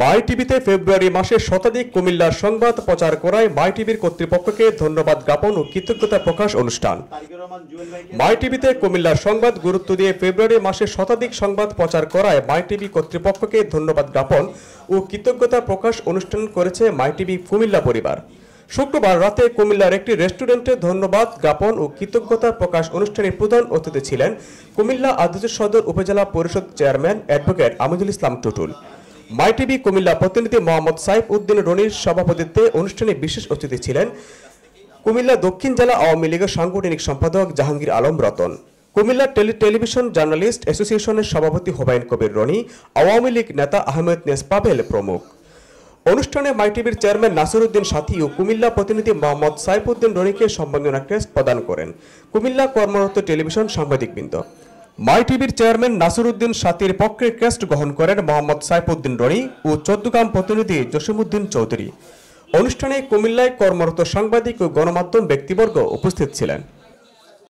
মাই টিভিতে ফেব্রুয়ারি মাসে শতাধিক কুমিল্লার সংবাদ প্রচার করায় মাই টিভির কর্তৃপক্ষকে ধন্যবাদ জ্ঞাপন ও কৃতজ্ঞতা প্রকাশ অনুষ্ঠান মাই টিভিতে কুমিল্লার সংবাদ গুরুত্ব দিয়ে ফেব্রুয়ারি মাসে শতাধিক সংবাদ প্রচার করায় মাই টিভি কর্তৃপক্ষকে ধন্যবাদ জ্ঞাপন ও কৃতজ্ঞতা প্রকাশ অনুষ্ঠান করেছে মাই টিভি কুমিল্লা পরিবার শুক্রবার রাতে কুমিল্লার একটি রেস্টুরেন্টে ধন্যবাদ জ্ঞাপন ও কৃতজ্ঞতা প্রকাশ অনুষ্ঠানে প্রধান অতিথি ছিলেন কুমিল্লা আদিজ সদর উপজেলা পরিষদ chairman advocate Amidul Islam Tutul My TV Comilla প্রতিনিধি মোহাম্মদ সাইফ উদ্দিন রনির সভাপতিত্বে অনুষ্ঠানে বিশেষ অতিথি ছিলেন কুমিল্লা দক্ষিণ জেলা আওয়ামী লীগের সাংগঠনিক সম্পাদক জাহাঙ্গীর আলম রতন কুমিল্লা টেলিভিশন জার্নালিস্ট অ্যাসোসিয়েশনের সভাপতি হোবায়ন কবির রনি আওয়ামী লীগ নেতা আহমেদ নেস পাবেল প্রমুখ অনুষ্ঠানে মাইটিভির চেয়ারম্যান উদ্দিন সাথী ও কুমিল্লা প্রতিনিধি মোহাম্মদ সাইফ উদ্দিন রনিকে সম্মাননা ক্রেস্ট প্রদান করেন কুমিল্লা কর্মরত টেলিভিশন সাংবাদিকবৃন্দ মাইটিভির চেয়ারম্যান নাসিরউদ্দিন সাতির পক্ষে ক্রেস্ট গ্রহণ করেন মোহাম্মদ সাইফুদ্দিন রনি ও চৌদ্দগ্রাম প্রতিনিধি জসিমুদ্দিন চৌধুরী অনুষ্ঠানে কুমিল্লায় কর্মরত সাংবাদিক ও গণমাধ্যম ব্যক্তিবর্গ উপস্থিত ছিলেন